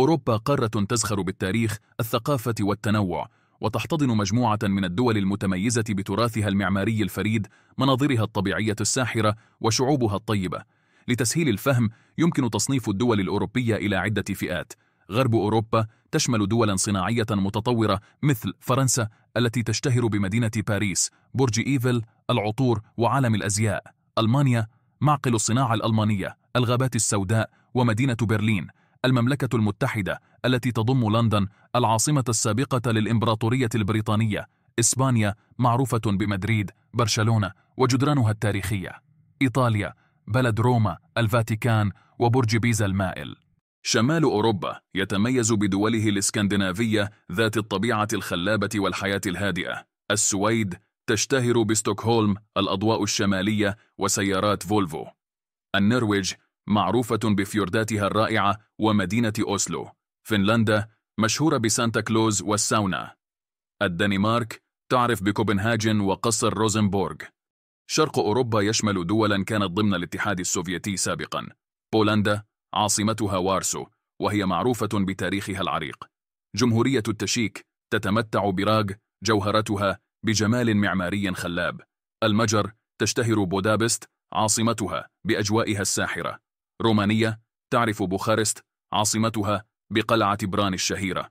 أوروبا قارة تزخر بالتاريخ الثقافة والتنوع وتحتضن مجموعة من الدول المتميزة بتراثها المعماري الفريد مناظرها الطبيعية الساحرة وشعوبها الطيبة لتسهيل الفهم يمكن تصنيف الدول الأوروبية إلى عدة فئات غرب أوروبا تشمل دولا صناعية متطورة مثل فرنسا التي تشتهر بمدينة باريس برج إيفل العطور وعالم الأزياء ألمانيا معقل الصناعة الألمانية الغابات السوداء ومدينة برلين المملكة المتحدة التي تضم لندن العاصمة السابقة للإمبراطورية البريطانية إسبانيا معروفة بمدريد برشلونة وجدرانها التاريخية إيطاليا بلد روما الفاتيكان وبرج بيزا المائل شمال أوروبا يتميز بدوله الإسكندنافية ذات الطبيعة الخلابة والحياة الهادئة السويد تشتهر بستوكهولم الأضواء الشمالية وسيارات فولفو النرويج معروفة بفيورداتها الرائعة ومدينة أوسلو فنلندا مشهورة بسانتا كلوز والساونا الدنمارك تعرف بكوبنهاجن وقصر روزنبورغ شرق أوروبا يشمل دولا كانت ضمن الاتحاد السوفيتي سابقا بولندا عاصمتها وارسو وهي معروفة بتاريخها العريق جمهورية التشيك تتمتع براغ جوهرتها بجمال معماري خلاب المجر تشتهر بودابست عاصمتها بأجوائها الساحرة رومانية تعرف بوخارست عاصمتها بقلعة بران الشهيرة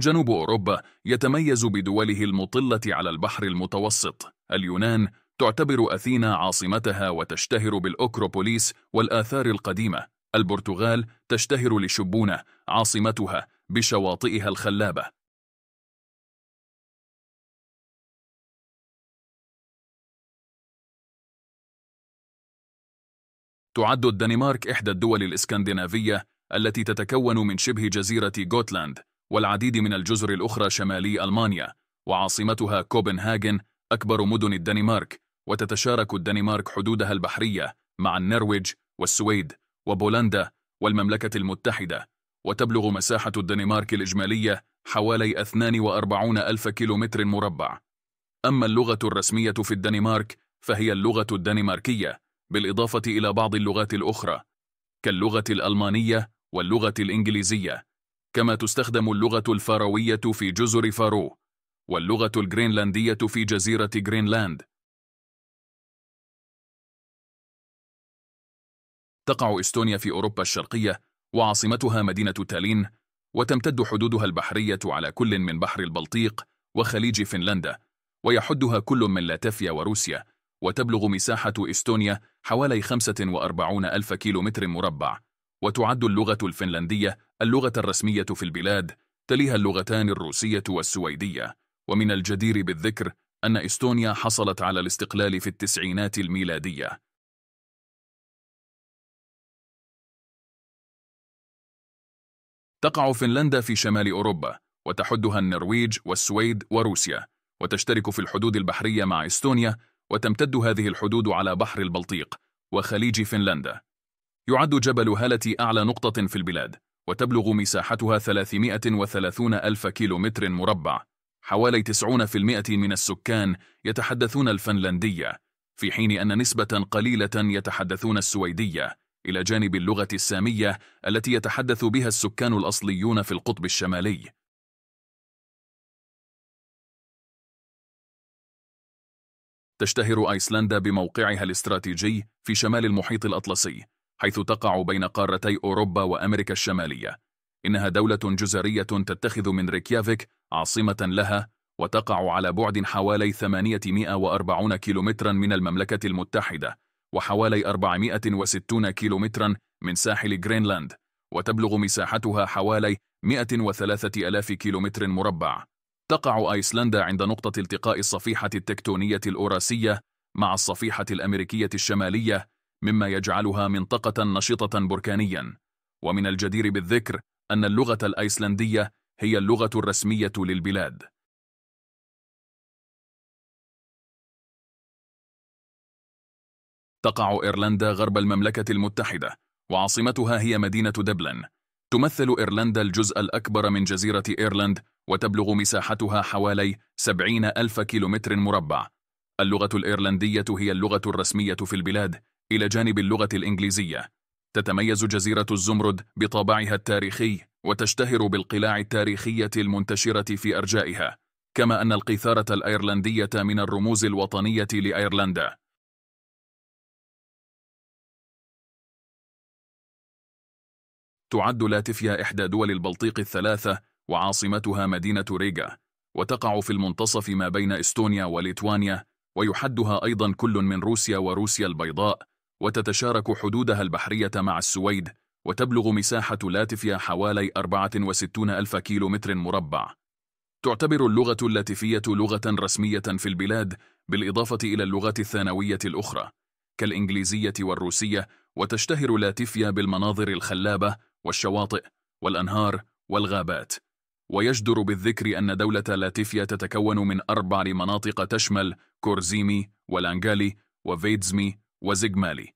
جنوب أوروبا يتميز بدوله المطلة على البحر المتوسط اليونان تعتبر أثينا عاصمتها وتشتهر بالأوكروبوليس والآثار القديمة البرتغال تشتهر لشبونة عاصمتها بشواطئها الخلابة تعد الدنمارك إحدى الدول الإسكندنافية التي تتكون من شبه جزيرة غوتلاند والعديد من الجزر الأخرى شمالي ألمانيا وعاصمتها كوبنهاجن أكبر مدن الدنمارك وتتشارك الدنمارك حدودها البحرية مع النرويج والسويد وبولندا والمملكة المتحدة وتبلغ مساحة الدنمارك الإجمالية حوالي 42 ألف كيلومتر مربع أما اللغة الرسمية في الدنمارك فهي اللغة الدنماركية بالإضافة إلى بعض اللغات الأخرى كاللغة الألمانية واللغة الإنجليزية كما تستخدم اللغة الفاروية في جزر فارو واللغة الجرينلاندية في جزيرة جرينلاند تقع إستونيا في أوروبا الشرقية وعاصمتها مدينة تالين وتمتد حدودها البحرية على كل من بحر البلطيق وخليج فنلندا ويحدها كل من لاتفيا وروسيا وتبلغ مساحة إستونيا حوالي 45 ألف كيلومتر مربع وتعد اللغة الفنلندية اللغة الرسمية في البلاد تليها اللغتان الروسية والسويدية ومن الجدير بالذكر أن إستونيا حصلت على الاستقلال في التسعينات الميلادية تقع فنلندا في شمال أوروبا وتحدها النرويج والسويد وروسيا وتشترك في الحدود البحرية مع إستونيا وتمتد هذه الحدود على بحر البلطيق وخليج فنلندا يعد جبل هالتي أعلى نقطة في البلاد وتبلغ مساحتها 330 ألف كيلومتر مربع حوالي 90% من السكان يتحدثون الفنلندية في حين أن نسبة قليلة يتحدثون السويدية إلى جانب اللغة السامية التي يتحدث بها السكان الأصليون في القطب الشمالي تشتهر أيسلندا بموقعها الاستراتيجي في شمال المحيط الأطلسي حيث تقع بين قارتي أوروبا وأمريكا الشمالية إنها دولة جزرية تتخذ من ريكيافيك عاصمة لها وتقع على بعد حوالي 840 كيلومترا من المملكة المتحدة وحوالي 460 كيلومترا من ساحل جرينلاند وتبلغ مساحتها حوالي 103 ألاف كيلومتر مربع تقع أيسلندا عند نقطة التقاء الصفيحة التكتونية الأوراسية مع الصفيحة الأمريكية الشمالية مما يجعلها منطقة نشطة بركانيا ومن الجدير بالذكر أن اللغة الأيسلندية هي اللغة الرسمية للبلاد تقع إيرلندا غرب المملكة المتحدة وعاصمتها هي مدينة دبلن تمثل إيرلندا الجزء الأكبر من جزيرة إيرلند وتبلغ مساحتها حوالي 70 ألف كيلومتر مربع اللغة الإيرلندية هي اللغة الرسمية في البلاد إلى جانب اللغة الإنجليزية تتميز جزيرة الزمرد بطابعها التاريخي وتشتهر بالقلاع التاريخية المنتشرة في أرجائها كما أن القيثارة الأيرلندية من الرموز الوطنية لأيرلندا تعد لاتفيا إحدى دول البلطيق الثلاثة وعاصمتها مدينة ريغا وتقع في المنتصف ما بين إستونيا وليتوانيا ويحدها أيضا كل من روسيا وروسيا البيضاء وتتشارك حدودها البحرية مع السويد وتبلغ مساحة لاتفيا حوالي 64 ألف كيلو متر مربع تعتبر اللغة اللاتفية لغة رسمية في البلاد بالإضافة إلى اللغات الثانوية الأخرى كالإنجليزية والروسية وتشتهر لاتفيا بالمناظر الخلابة والشواطئ والأنهار والغابات ويجدر بالذكر أن دولة لاتفيا تتكون من أربع مناطق تشمل كورزيمي ولانغالي وفيدزمي وزيغمالي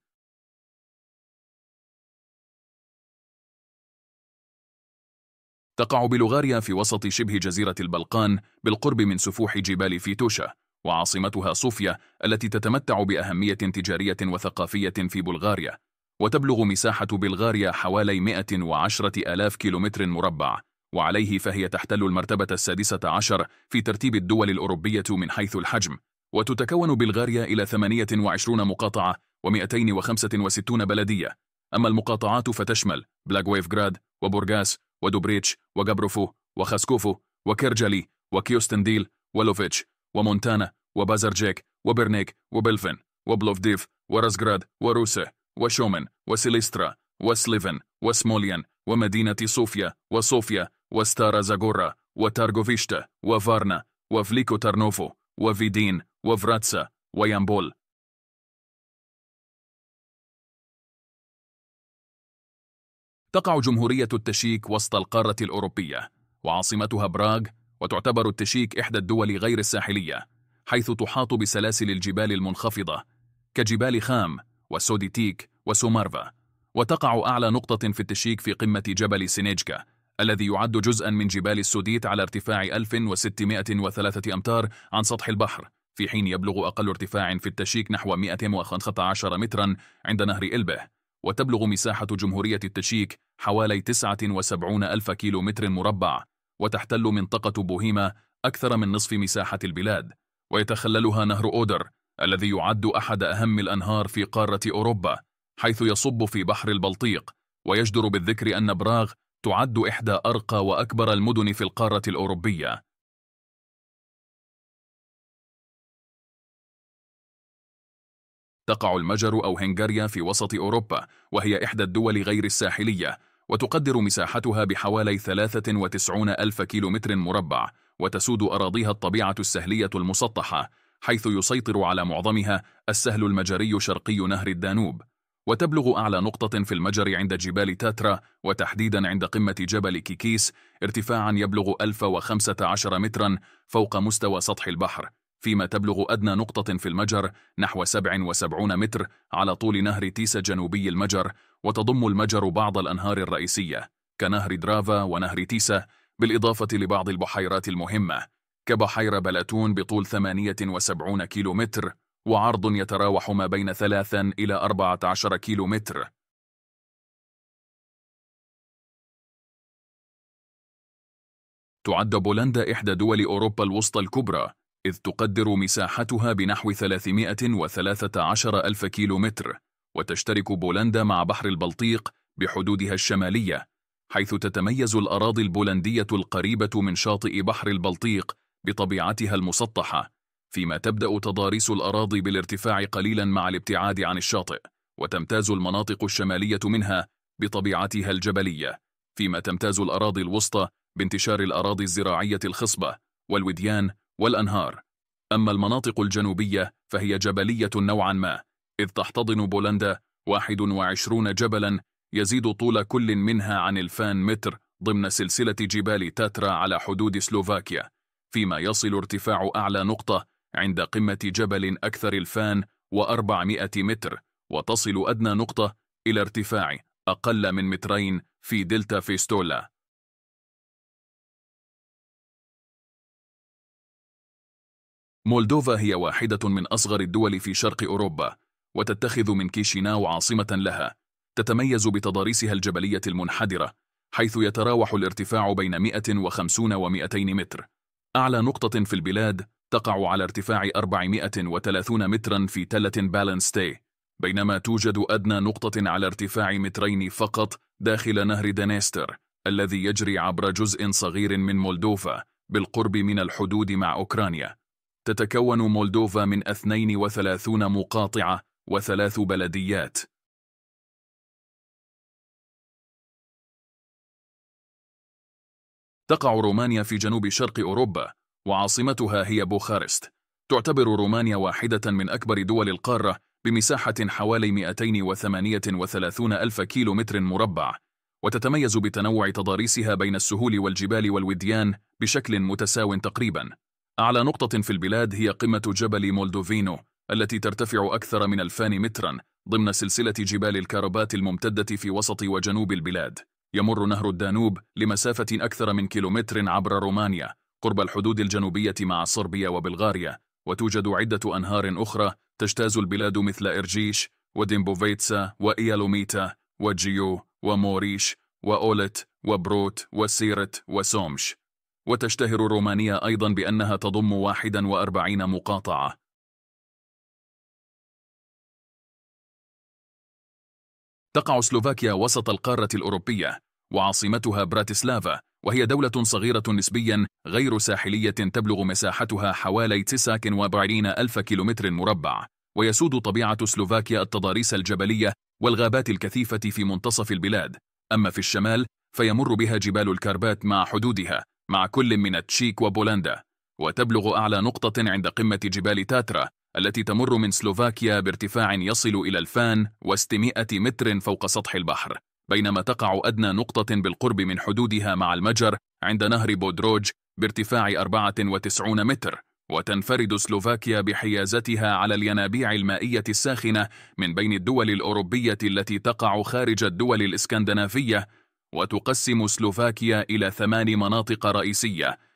تقع بلغاريا في وسط شبه جزيرة البلقان بالقرب من سفوح جبال فيتوشا وعاصمتها صوفيا التي تتمتع بأهمية تجارية وثقافية في بلغاريا وتبلغ مساحة بلغاريا حوالي 110 ألاف كيلومتر مربع وعليه فهي تحتل المرتبة السادسة عشر في ترتيب الدول الأوروبية من حيث الحجم وتتكون بلغاريا إلى 28 مقاطعة و265 بلدية أما المقاطعات فتشمل بلاغويفغراد وبورغاس ودوبريتش وجابروفو وخاسكوفو وكيرجالي وكيوستنديل ولوفيتش ومونتانا وبازرجيك وبرنيك وبلفن وبلوفديف ورزغراد وروسه وشومن وسيليسترا وسليفن وسموليان ومدينة صوفيا وصوفيا وستارا زاغورا وتارغوفيشتا وفارنا وفليكو تارنوفو وفيدين وفراتسا ويامبول تقع جمهورية التشيك وسط القارة الأوروبية وعاصمتها براغ وتعتبر التشيك إحدى الدول غير الساحلية حيث تحاط بسلاسل الجبال المنخفضة كجبال خام وسوديتيك وسومارفا وتقع أعلى نقطة في التشيك في قمة جبل سينيجكا الذي يعد جزءا من جبال السوديت على ارتفاع 1603 أمتار عن سطح البحر في حين يبلغ أقل ارتفاع في التشيك نحو 115 مترا عند نهر إلبه وتبلغ مساحة جمهورية التشيك حوالي 79 ألف كيلو متر مربع وتحتل منطقة بوهيما أكثر من نصف مساحة البلاد ويتخللها نهر أودر الذي يعد أحد أهم الأنهار في قارة أوروبا حيث يصب في بحر البلطيق ويجدر بالذكر أن براغ تعد إحدى أرقى وأكبر المدن في القارة الأوروبية تقع المجر أو هنغاريا في وسط أوروبا وهي إحدى الدول غير الساحلية وتقدر مساحتها بحوالي 93 ألف كيلومتر مربع وتسود أراضيها الطبيعة السهلية المسطحة حيث يسيطر على معظمها السهل المجري شرقي نهر الدانوب وتبلغ أعلى نقطة في المجر عند جبال تاترا وتحديدا عند قمة جبل كيكيس ارتفاعا يبلغ 1015 مترا فوق مستوى سطح البحر فيما تبلغ أدنى نقطة في المجر نحو 77 متر على طول نهر تيسا جنوبي المجر وتضم المجر بعض الأنهار الرئيسية كنهر درافا ونهر تيسا بالإضافة لبعض البحيرات المهمة كبحيرة بلاتون بطول 78 كيلومتر وعرض يتراوح ما بين 3 إلى أربعة عشر كيلو متر تعد بولندا إحدى دول أوروبا الوسطى الكبرى إذ تقدر مساحتها بنحو 313 ألف كيلو متر وتشترك بولندا مع بحر البلطيق بحدودها الشمالية حيث تتميز الأراضي البولندية القريبة من شاطئ بحر البلطيق بطبيعتها المسطحة فيما تبدأ تضاريس الأراضي بالارتفاع قليلا مع الابتعاد عن الشاطئ وتمتاز المناطق الشمالية منها بطبيعتها الجبلية فيما تمتاز الأراضي الوسطى بانتشار الأراضي الزراعية الخصبة والوديان والأنهار أما المناطق الجنوبية فهي جبلية نوعا ما إذ تحتضن بولندا 21 جبلا يزيد طول كل منها عن 2000 متر ضمن سلسلة جبال تاترا على حدود سلوفاكيا فيما يصل ارتفاع أعلى نقطة عند قمة جبل أكثر الفان وأربعمائة متر وتصل أدنى نقطة إلى ارتفاع أقل من مترين في دلتا فيستولا مولدوفا هي واحدة من أصغر الدول في شرق أوروبا وتتخذ من كيشيناو عاصمة لها تتميز بتضاريسها الجبلية المنحدرة حيث يتراوح الارتفاع بين 150 و 200 متر أعلى نقطة في البلاد تقع على ارتفاع 430 مترا في تلة بالنستي بينما توجد أدنى نقطة على ارتفاع مترين فقط داخل نهر دانيستر الذي يجري عبر جزء صغير من مولدوفا بالقرب من الحدود مع أوكرانيا تتكون مولدوفا من 32 مقاطعة وثلاث بلديات تقع رومانيا في جنوب شرق أوروبا وعاصمتها هي بوخارست تعتبر رومانيا واحدة من أكبر دول القارة بمساحة حوالي 238 ألف كيلو متر مربع وتتميز بتنوع تضاريسها بين السهول والجبال والوديان بشكل متساو تقريبا أعلى نقطة في البلاد هي قمة جبل مولدوفينو التي ترتفع أكثر من 2000 مترا ضمن سلسلة جبال الكاربات الممتدة في وسط وجنوب البلاد يمر نهر الدانوب لمسافة أكثر من كيلومتر عبر رومانيا قرب الحدود الجنوبية مع صربيا وبلغاريا وتوجد عدة أنهار أخرى تجتاز البلاد مثل إرجيش وديمبوفيتسا وإيالوميتا وجيو وموريش وأولت وبروت وسيرت وسومش وتشتهر رومانيا أيضا بأنها تضم 41 مقاطعة تقع سلوفاكيا وسط القارة الأوروبية وعاصمتها براتسلافا وهي دولة صغيرة نسبيا غير ساحلية تبلغ مساحتها حوالي 49 ألف كيلومتر مربع ويسود طبيعة سلوفاكيا التضاريس الجبلية والغابات الكثيفة في منتصف البلاد أما في الشمال فيمر بها جبال الكاربات مع حدودها مع كل من التشيك وبولندا وتبلغ أعلى نقطة عند قمة جبال تاترا التي تمر من سلوفاكيا بارتفاع يصل إلى الفان وستمائة متر فوق سطح البحر بينما تقع أدنى نقطة بالقرب من حدودها مع المجر عند نهر بودروج بارتفاع 94 متر وتنفرد سلوفاكيا بحيازتها على الينابيع المائية الساخنة من بين الدول الأوروبية التي تقع خارج الدول الإسكندنافية وتقسم سلوفاكيا إلى ثمان مناطق رئيسية